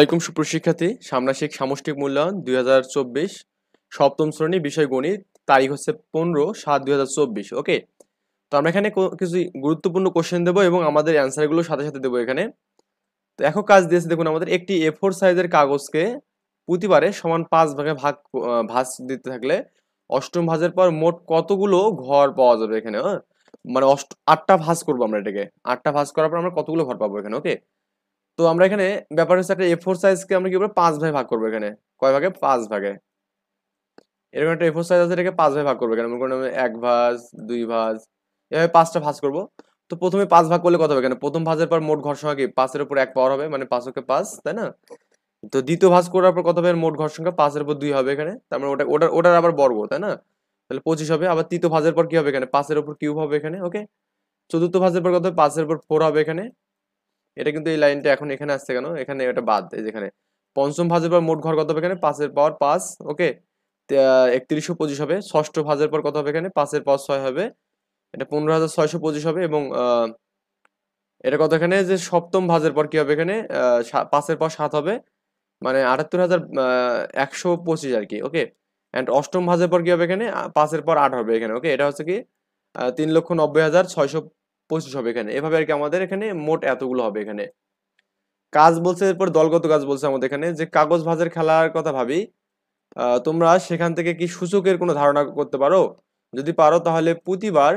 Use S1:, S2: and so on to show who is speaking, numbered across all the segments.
S1: আলাইকুম সুপ্রশিক্ষার্থী ষান্মাসিক সামষ্টিক মূল্যায়ন দুই সপ্তম শ্রেণী বিষয় গণিত তারিখ হচ্ছে পনেরো সাত দুই ওকে তো আমরা এখানে কিছু গুরুত্বপূর্ণ কোশ্চেন দেবো এবং আমাদের অ্যান্সারগুলো সাথে সাথে দেবো এখানে তো এখন কাজ দিয়েছে দেখুন আমাদের একটি এ ফোর সাইজের কাগজকে প্রতিবারে সমান পাঁচ ভাগে ভাগ ভাঁজ দিতে থাকলে অষ্টম ভাজের পর মোট কতগুলো ঘর পাওয়া যাবে এখানে হ্যাঁ? মানে আটটা ভাঁজ করবো আমরা এটাকে আটটা ভাঁজ করার পর আমরা কতগুলো ঘর পাবো এখানে ওকে তো আমরা এখানে ব্যাপার হচ্ছে একটা এ ফোর সাইজকে আমরা কি করবো পাঁচ ভাগে ভাগ করবো এখানে কয় ভাগে পাঁচ ভাগে এরকম একটা এফোর সাইজ আছে এটাকে পাঁচ ভাগে ভাগ করবো এখানে মনে করেন এক ভাঁজ দুই ভাঁজ এভাবে পাঁচটা ভাজ করবো তো প্রথমে পাঁচ ভাগ করলে কত হবে কেন প্রথম ভাজের পর মোট ঘর সংখ্যা কি পাঁচের উপর এক পাওয়ার হবে মানে পাঁচ পাঁচকে পাঁচ তাই না তো দ্বিতীয় ভাঁজ করার পর কত হবে মোট ঘর সংখ্যা পাঁচের উপর দুই হবে এখানে তার মানে ওটা ওটার ওটার আবার বর্গ তাই না তাহলে পঁচিশ হবে আবার তৃতীয় ভাজের পর কি হবে এখানে পাঁচের উপর কিউব হবে এখানে ওকে চতুর্থ ভাজের পর কত হবে পাঁচের উপর ফোর হবে এখানে এটা কিন্তু এই লাইনটা এখন এখানে আসছে কেন এখানে এটা বাদ এই যেখানে পঞ্চম ভাজের পর মোট ঘর কত হবে এখানে পাঁচের পাওয়ার পাঁচ ওকে একত্রিশশো পঁচিশ হবে ষষ্ঠ ভাজের পর কত হবে এখানে পাঁচের পাওয়ার ছয় হবে এটা পনেরো হাজার ছয়শো পঁচিশ হবে এবং এটা কত এখানে যে সপ্তম ভাজের পর কি হবে এখানে পাঁচের পর সাত হবে মানে আটাত্তর হাজার একশো পঁচিশ আর কি ওকে অ্যান্ড অষ্টম ভাজের পর কি হবে এখানে পাঁচের পর আট হবে এখানে ওকে এটা হচ্ছে কি তিন লক্ষ নব্বই হাজার ছয়শো পঁচিশ হবে এখানে এভাবে আর কি আমাদের এখানে মোট এতগুলো হবে এখানে কাজ বলছে এরপর দলগত কাজ বলছে আমাদের এখানে যে কাগজ ভাজের খেলার কথা ভাবি তোমরা সেখান থেকে কি সূচকের কোনো ধারণা করতে পারো যদি পারো তাহলে প্রতিবার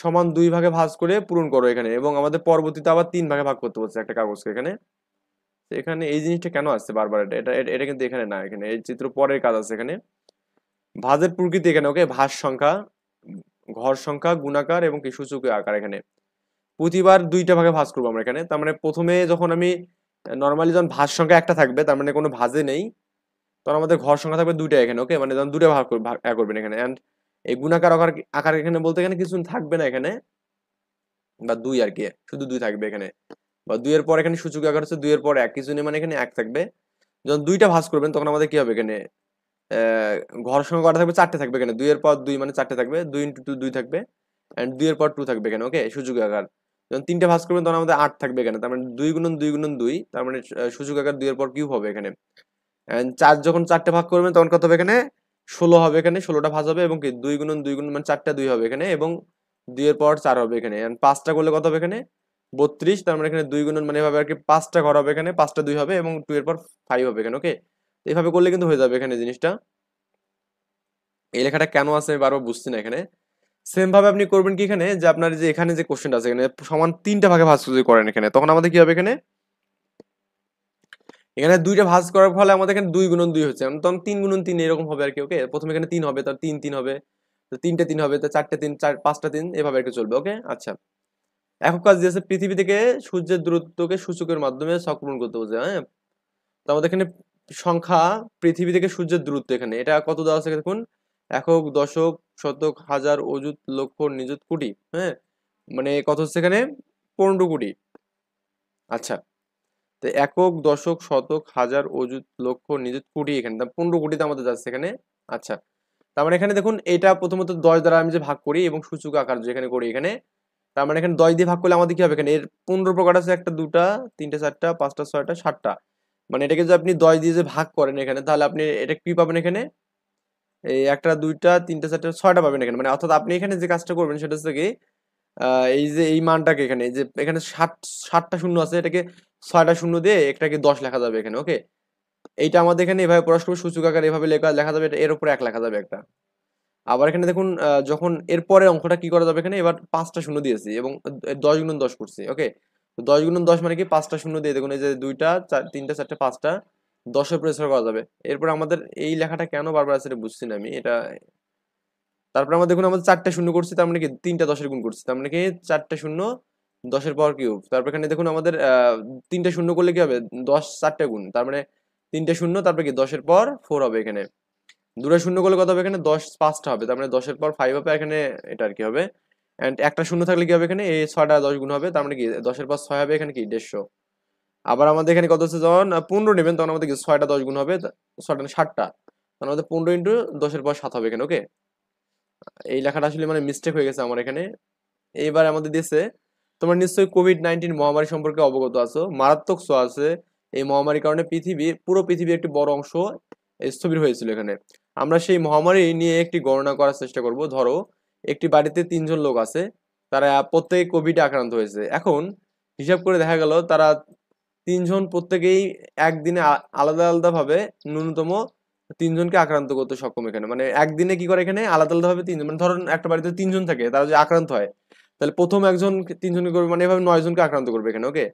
S1: সমান দুই ভাগে ভাজ করে পূরণ করো এখানে এবং আমাদের পরবর্তীতে আবার তিন ভাগে ভাগ করতে বলছে একটা কাগজকে এখানে এখানে এই জিনিসটা কেন আসছে বারবার এটা এটা এটা কিন্তু এখানে না এখানে এই চিত্র পরের কাজ আছে এখানে ভাজের প্রকৃতি এখানে ওকে ভাস সংখ্যা ঘর সংখ্যা গুণাকার এবং কি সূচকীয় আকার এখানে প্রতিবার দুইটা ভাগে ভাজ করবো আমরা এখানে তার মানে প্রথমে যখন আমি নর্মালি যখন ভাজ সংখ্যা একটা থাকবে তার মানে কোনো ভাজে নেই তখন আমাদের ঘর সংখ্যা থাকবে দুইটা এখানে ওকে মানে যখন দুটো ভাগ করবেন এখানে অ্যান্ড এই গুণাকার আকার আকার এখানে বলতে এখানে কিছু থাকবে না এখানে বা দুই আর কি শুধু দুই থাকবে এখানে বা দুইয়ের পর এখানে সূচকীয় আকার হচ্ছে দুইয়ের পর এক কিছু নেই মানে এখানে এক থাকবে যখন দুইটা ভাজ করবেন তখন আমাদের কি হবে এখানে ঘর সঙ্গে কটা থাকবে চারটে থাকবে এখানে দুইয়ের পর দুই মানে চারটে থাকবে দুই ইন্টু টু দুই থাকবে অ্যান্ড দুইয়ের পর টু থাকবে এখানে ওকে সুযোগ আকার যখন তিনটে ভাস করবেন তখন আমাদের আট থাকবে এখানে তার মানে দুই গুণন দুই গুণন দুই তার মানে সুযোগ আকার দুইয়ের পর কিউ হবে এখানে অ্যান্ড চার যখন চারটে ভাগ করবেন তখন কত হবে এখানে ষোলো হবে এখানে ষোলোটা ভাজ হবে এবং কি দুই গুণন দুই গুণন মানে চারটা দুই হবে এখানে এবং দুইয়ের পর চার হবে এখানে অ্যান্ড পাঁচটা করলে কত হবে এখানে বত্রিশ তার মানে এখানে দুই গুণন মানে এভাবে আর কি পাঁচটা ঘর হবে এখানে পাঁচটা দুই হবে এবং টু এর পর ফাইভ হবে এখানে ওকে এইভাবে করলে কিন্তু হয়ে যাবে এখানে জিনিসটা এই লেখাটা কেন আছে আমি বারবার বুঝছি না এখানে সেম ভাবে আপনি করবেন কি এখানে যে আপনার যে এখানে যে কোশ্চেনটা আছে এখানে সমান তিনটা ভাগে ভাজ যদি করেন এখানে তখন আমাদের কি হবে এখানে এখানে দুইটা ভাজ করার ফলে আমাদের এখানে দুই গুণন দুই হচ্ছে তখন তিন গুণন তিন এরকম হবে আর কি ওকে প্রথমে এখানে তিন হবে তার তিন তিন হবে তিনটে তিন হবে তো চারটে তিন চার পাঁচটা তিন এভাবে একটু চলবে ওকে আচ্ছা এখন কাজ দিয়েছে পৃথিবী থেকে সূর্যের দূরত্বকে সূচকের মাধ্যমে সক্রমণ করতে বলছে হ্যাঁ তো আমাদের এখানে সংখ্যা পৃথিবী থেকে সূর্যের দূরত্ব এখানে এটা কত দেওয়া আছে দেখুন একক দশক শতক হাজার অযুত লক্ষ নিযুত কোটি হ্যাঁ মানে কত হচ্ছে এখানে পনেরো কোটি আচ্ছা তো একক দশক শতক হাজার অযুত লক্ষ নিযুত কোটি এখানে পনেরো কোটিতে আমাদের যাচ্ছে এখানে আচ্ছা তার মানে এখানে দেখুন এটা প্রথমত দশ দ্বারা আমি যে ভাগ করি এবং সূচক আকার যেখানে করি এখানে তার মানে এখানে দশ দিয়ে ভাগ করলে আমাদের কি হবে এখানে এর পনেরো প্রকার আছে একটা দুটা তিনটা চারটা পাঁচটা ছয়টা সাতটা মানে এটাকে যদি আপনি দশ দিয়ে যে ভাগ করেন এখানে তাহলে আপনি এটা কি পাবেন এখানে এই একটা দুইটা তিনটা চারটা ছয়টা পাবেন এখানে মানে অর্থাৎ আপনি এখানে যে কাজটা করবেন সেটা হচ্ছে কি এই যে এই মানটাকে এখানে যে এখানে ষাট ষাটটা শূন্য আছে এটাকে ছয়টা শূন্য দিয়ে একটাকে দশ লেখা যাবে এখানে ওকে এইটা আমাদের এখানে এভাবে প্রকাশ সূচক আকার এভাবে লেখা লেখা যাবে এটা এর উপরে এক লেখা যাবে একটা আবার এখানে দেখুন যখন এরপরে অঙ্কটা কি করা যাবে এখানে এবার পাঁচটা শূন্য দিয়েছি এবং দশ গুণ দশ করছি ওকে তো দশ গুণ দশ মানে কি পাঁচটা শূন্য দিয়ে দেখুন এই যে দুইটা তিনটা চারটে পাঁচটা দশে প্রেসার করা যাবে এরপর আমাদের এই লেখাটা কেন বারবার আছে বুঝছি না আমি এটা তারপর আমরা দেখুন আমাদের চারটা শূন্য করছি তার মানে কি তিনটা দশের গুণ করছি তার মানে কি চারটা শূন্য দশের কি কিউব তারপর এখানে দেখুন আমাদের তিনটা শূন্য করলে কি হবে দশ চারটা গুণ তার মানে তিনটা শূন্য তারপরে কি দশের পর ফোর হবে এখানে দুটা শূন্য করলে কত হবে এখানে দশ পাঁচটা হবে তার মানে দশের পর ফাইভ হবে এখানে এটা আর কি হবে অ্যান্ড একটা শূন্য থাকলে কি হবে এখানে এই ছয়টা দশ গুণ হবে তার মানে কি দশের পাঁচ ছয় হবে এখানে কি দেড়শো আবার আমাদের এখানে কত হচ্ছে যখন পনেরো নেবেন তখন আমাদের ছয়টা দশ গুণ হবে ছয়টা ষাটটা তখন আমাদের পনেরো ইন্টু দশের পর সাত হবে এখানে ওকে এই লেখাটা আসলে মানে মিস্টেক হয়ে গেছে আমার এখানে এইবার আমাদের দেশে তোমরা নিশ্চয়ই কোভিড নাইন্টিন মহামারী সম্পর্কে অবগত আছো মারাত্মক ছোঁয়া আছে এই মহামারীর কারণে পৃথিবী পুরো পৃথিবী একটি বড় অংশ স্থবির হয়েছিল এখানে আমরা সেই মহামারী নিয়ে একটি গণনা করার চেষ্টা করব ধরো একটি বাড়িতে তিনজন লোক আছে তারা প্রত্যেকে কোভিডে আক্রান্ত হয়েছে এখন হিসাব করে দেখা গেল তারা তিনজন প্রত্যেকেই একদিনে আলাদা আলাদাভাবে ন্যূনতম তিনজনকে আক্রান্ত করতে সক্ষম এখানে মানে একদিনে কি করে এখানে আলাদা আলাদাভাবে তিনজন মানে ধরুন একটা বাড়িতে তিনজন থাকে তারা যদি আক্রান্ত হয় তাহলে প্রথম একজন তিনজনকে করবে মানে এভাবে নয়জনকে আক্রান্ত করবে এখানে ওকে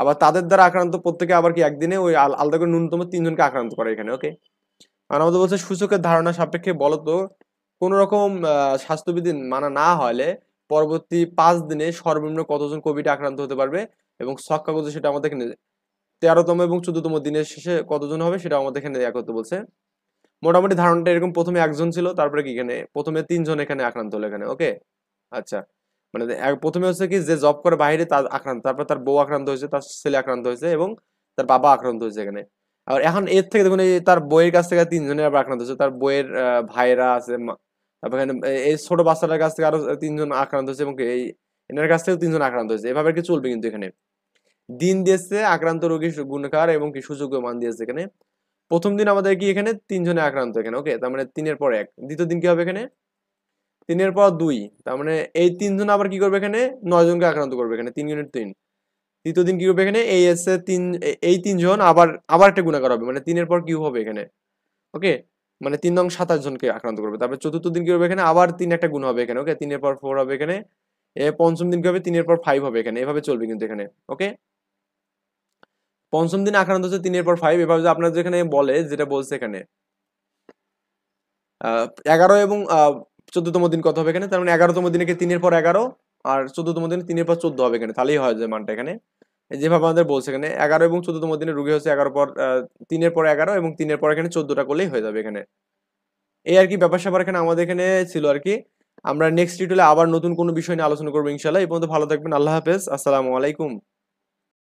S1: আবার তাদের দ্বারা আক্রান্ত প্রত্যেকে আবার কি একদিনে ওই আলাদা করে ন্যূনতম তিনজনকে আক্রান্ত করে এখানে ওকে আর আমাদের বলছে সূচকের ধারণা সাপেক্ষে বলতো কোনো রকম স্বাস্থ্যবিধি মানা না হলে পরবর্তী পাঁচ দিনে সর্বনিম্ন কতজন কোভিড আক্রান্ত হতে পারবে এবং শখ কাগজে সেটা আমাদের এখানে তেরোতম এবং চোদ্দতম দিনের শেষে কতজন হবে সেটা আমাদের এখানে দেয়া করতে বলছে মোটামুটি ধারণাটা এরকম প্রথমে একজন ছিল তারপরে কি এখানে প্রথমে তিনজন এখানে আক্রান্ত হলো এখানে ওকে আচ্ছা মানে প্রথমে হচ্ছে কি যে জব করে বাইরে তার আক্রান্ত তারপর তার বউ আক্রান্ত হয়েছে তার ছেলে আক্রান্ত হয়েছে এবং তার বাবা আক্রান্ত হয়েছে এখানে আর এখন এর থেকে দেখুন এই তার বইয়ের কাছ থেকে তিনজনের আক্রান্ত হয়েছে তার বইয়ের ভাইয়েরা আছে এখানে এই ছোট বাচ্চাটার কাছ থেকে আরো তিনজন আক্রান্ত হয়েছে এবং এই এনার কাছ থেকেও তিনজন আক্রান্ত হয়েছে এভাবে কি চলবে কিন্তু এখানে দিন দিয়েছে আক্রান্ত রোগীর গুণকার এবং কি সুযোগ্য মান দিয়েছে এখানে প্রথম দিন আমাদের কি এখানে তিনজনে আক্রান্ত এখানে ওকে তার মানে তিনের পর এক দ্বিতীয় দিন কি হবে এখানে তিনের পর দুই তার মানে এই তিনজন আবার কি করবে এখানে নয়জনকে আক্রান্ত করবে এখানে তিন ইউনিট তিন তৃতীয় দিন কি করবে এখানে এই এসে তিন এই তিনজন আবার আবার একটা গুণাকার হবে মানে তিনের পর কি হবে এখানে ওকে মানে তিন নং সাতাশ জনকে আক্রান্ত করবে তারপর চতুর্থ দিন কি হবে এখানে আবার তিন একটা গুণ হবে এখানে ওকে তিনের পর ফোর হবে এখানে পঞ্চম দিন কি হবে তিনের পর ফাইভ হবে এখানে এভাবে চলবে কিন্তু এখানে ওকে পঞ্চম দিন আক্রান্ত হচ্ছে তিনের পর ফাইভ এভাবে আপনার যেখানে বলে যেটা বলছে এখানে এগারো এবং চোদ্দতম দিন কত হবে এখানে তার মানে এগারোতম দিনে তিনের পর এগারো আর চোদ্দতম দিনে তিনের পর চোদ্দ হবে এখানে তাহলেই হয় যে মানটা এখানে যেভাবে আমাদের বলছে এখানে এগারো এবং চোদ্দতম দিনে রুগী হচ্ছে এগারো পর তিনের পর এগারো এবং তিনের পর এখানে চোদ্দটা করলেই হয়ে যাবে এখানে এই আর কি ব্যাপার স্যাপার এখানে আমাদের এখানে ছিল আর কি আমরা নেক্সট ইউটিউলে আবার নতুন কোনো বিষয় নিয়ে আলোচনা করবো ইনশাল্লাহ এই পর্যন্ত ভালো থাকবেন আল্লাহ হাফেজ আসসালামু আলাইকুম